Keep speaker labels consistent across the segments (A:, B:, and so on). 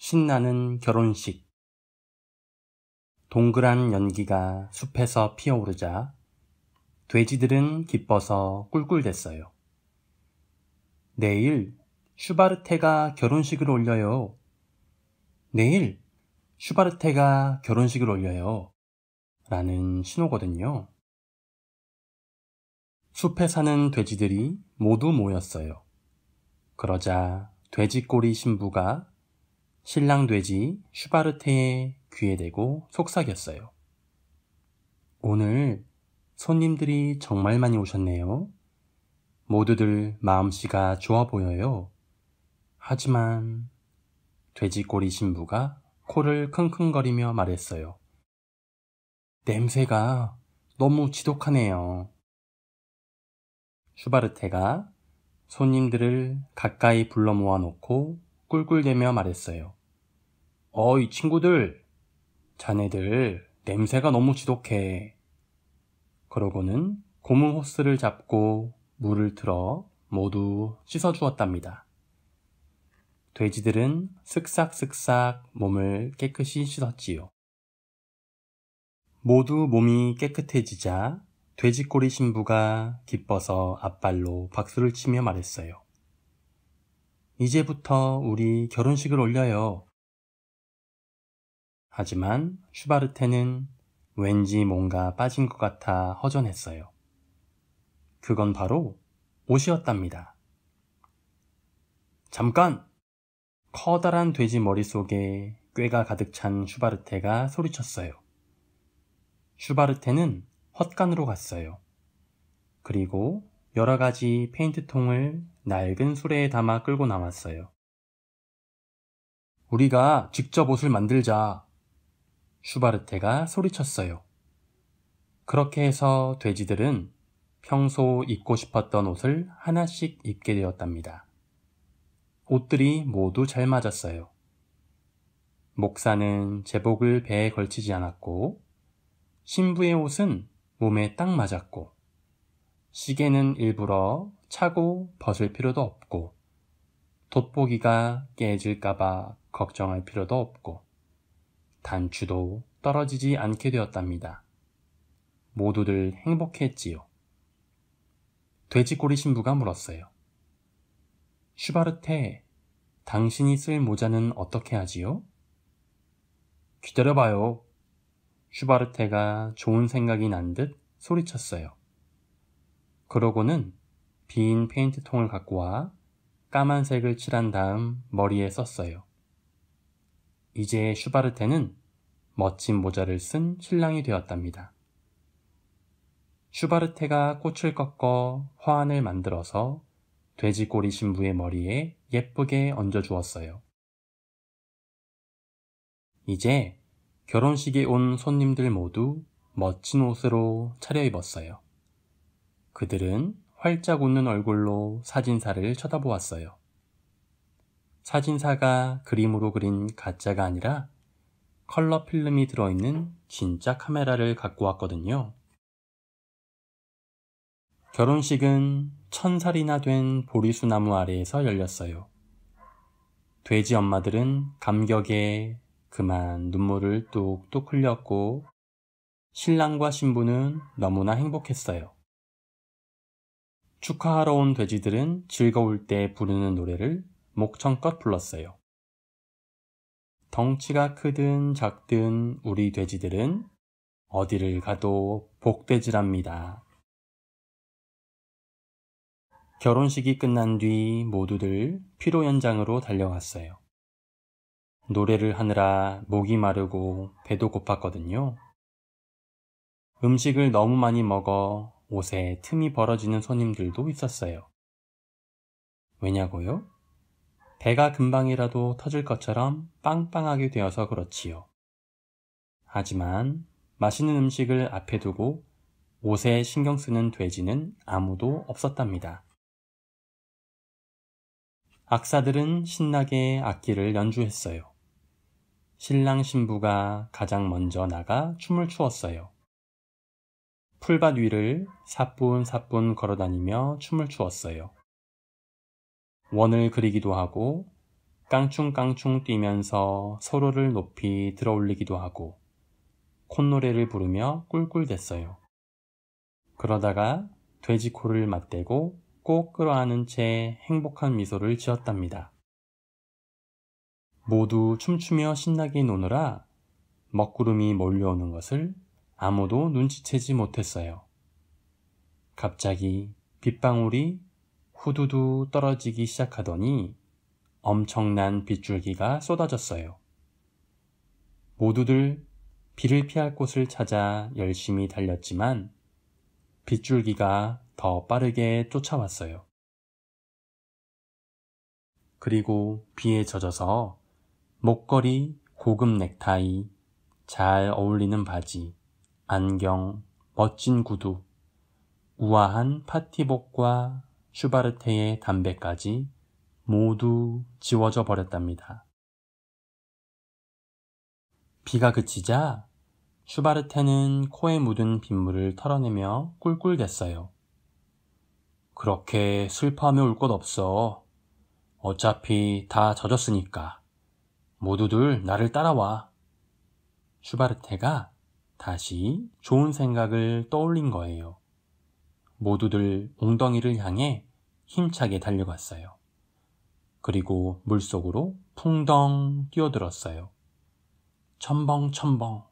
A: 신나는 결혼식 동그란 연기가 숲에서 피어오르자 돼지들은 기뻐서 꿀꿀댔어요. 내일 슈바르테가 결혼식을 올려요. 내일 슈바르테가 결혼식을 올려요. 라는 신호거든요. 숲에 사는 돼지들이 모두 모였어요. 그러자 돼지꼬리 신부가 신랑 돼지 슈바르테의 귀에 대고 속삭였어요. 오늘 손님들이 정말 많이 오셨네요. 모두들 마음씨가 좋아 보여요. 하지만 돼지꼬리 신부가 코를 킁킁거리며 말했어요. 냄새가 너무 지독하네요. 슈바르테가 손님들을 가까이 불러 모아놓고 꿀꿀대며 말했어요. 어이 친구들, 자네들 냄새가 너무 지독해. 그러고는 고무 호스를 잡고 물을 틀어 모두 씻어주었답니다. 돼지들은 슥싹슥싹 몸을 깨끗이 씻었지요. 모두 몸이 깨끗해지자 돼지꼬리 신부가 기뻐서 앞발로 박수를 치며 말했어요. 이제부터 우리 결혼식을 올려요. 하지만 슈바르테는 왠지 뭔가 빠진 것 같아 허전했어요. 그건 바로 옷이었답니다. 잠깐! 커다란 돼지 머릿속에 꾀가 가득 찬 슈바르테가 소리쳤어요. 슈바르테는 헛간으로 갔어요. 그리고 여러 가지 페인트통을 낡은 수레에 담아 끌고 나왔어요. 우리가 직접 옷을 만들자. 슈바르테가 소리쳤어요. 그렇게 해서 돼지들은 평소 입고 싶었던 옷을 하나씩 입게 되었답니다. 옷들이 모두 잘 맞았어요. 목사는 제복을 배에 걸치지 않았고, 신부의 옷은 몸에 딱 맞았고, 시계는 일부러 차고 벗을 필요도 없고, 돋보기가 깨질까봐 걱정할 필요도 없고, 단추도 떨어지지 않게 되었답니다. 모두들 행복했지요. 돼지꼬리 신부가 물었어요. 슈바르테, 당신이 쓸 모자는 어떻게 하지요? 기다려봐요. 슈바르테가 좋은 생각이 난 듯 소리쳤어요. 그러고는 빈 페인트통을 갖고 와 까만색을 칠한 다음 머리에 썼어요. 이제 슈바르테는 멋진 모자를 쓴 신랑이 되었답니다. 슈바르테가 꽃을 꺾어 화환을 만들어서 돼지꼬리 신부의 머리에 예쁘게 얹어 주었어요. 이제 결혼식에 온 손님들 모두 멋진 옷으로 차려입었어요. 그들은 활짝 웃는 얼굴로 사진사를 쳐다보았어요. 사진사가 그림으로 그린 가짜가 아니라 컬러 필름이 들어있는 진짜 카메라를 갖고 왔거든요. 결혼식은 천살이나 된 보리수나무 아래에서 열렸어요. 돼지 엄마들은 감격에 그만 눈물을 뚝뚝 흘렸고 신랑과 신부는 너무나 행복했어요. 축하하러 온 돼지들은 즐거울 때 부르는 노래를 목청껏 불렀어요. 덩치가 크든 작든 우리 돼지들은 어디를 가도 복돼지랍니다. 결혼식이 끝난 뒤 모두들 피로 현장으로 달려갔어요. 노래를 하느라 목이 마르고 배도 고팠거든요. 음식을 너무 많이 먹어 옷에 틈이 벌어지는 손님들도 있었어요. 왜냐고요? 배가 금방이라도 터질 것처럼 빵빵하게 되어서 그렇지요. 하지만 맛있는 음식을 앞에 두고 옷에 신경 쓰는 돼지는 아무도 없었답니다. 악사들은 신나게 악기를 연주했어요. 신랑 신부가 가장 먼저 나가 춤을 추었어요. 풀밭 위를 사뿐사뿐 걸어다니며 춤을 추었어요. 원을 그리기도 하고 깡충깡충 뛰면서 서로를 높이 들어올리기도 하고 콧노래를 부르며 꿀꿀댔어요. 그러다가 돼지코를 맞대고 꼭 끌어안은 채 행복한 미소를 지었답니다. 모두 춤추며 신나게 노느라 먹구름이 몰려오는 것을 아무도 눈치채지 못했어요. 갑자기 빗방울이 후두두 떨어지기 시작하더니 엄청난 빗줄기가 쏟아졌어요. 모두들 비를 피할 곳을 찾아 열심히 달렸지만 빗줄기가 더 빠르게 쫓아왔어요. 그리고 비에 젖어서 목걸이, 고급 넥타이, 잘 어울리는 바지, 안경, 멋진 구두, 우아한 파티복과 슈바르테의 담배까지 모두 지워져 버렸답니다. 비가 그치자 슈바르테는 코에 묻은 빗물을 털어내며 꿀꿀댔어요. 그렇게 슬퍼하며 울것 없어. 어차피 다 젖었으니까. 모두들 나를 따라와. 슈바르테가 다시 좋은 생각을 떠올린 거예요. 모두들 웅덩이를 향해 힘차게 달려갔어요. 그리고 물속으로 풍덩 뛰어들었어요. 첨벙첨벙.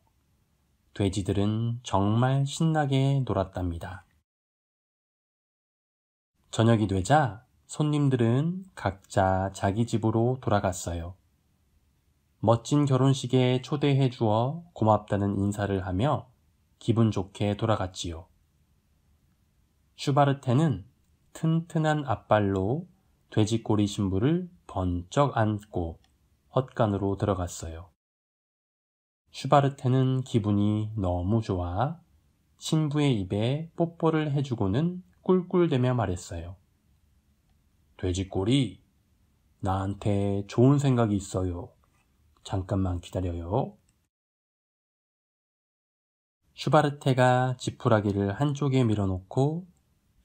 A: 돼지들은 정말 신나게 놀았답니다. 저녁이 되자 손님들은 각자 자기 집으로 돌아갔어요. 멋진 결혼식에 초대해 주어 고맙다는 인사를 하며 기분 좋게 돌아갔지요. 슈바르테는 튼튼한 앞발로 돼지꼬리 신부를 번쩍 안고 헛간으로 들어갔어요. 슈바르테는 기분이 너무 좋아 신부의 입에 뽀뽀를 해주고는 꿀꿀대며 말했어요. 돼지꼬리, 나한테 좋은 생각이 있어요. 잠깐만 기다려요. 슈바르테가 지푸라기를 한쪽에 밀어놓고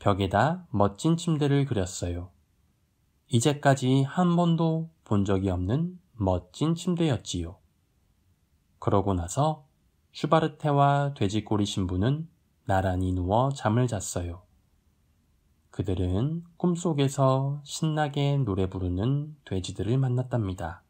A: 벽에다 멋진 침대를 그렸어요. 이제까지 한 번도 본 적이 없는 멋진 침대였지요. 그러고 나서 슈바르테와 돼지꼬리 신부는 나란히 누워 잠을 잤어요. 그들은 꿈속에서 신나게 노래 부르는 돼지들을 만났답니다.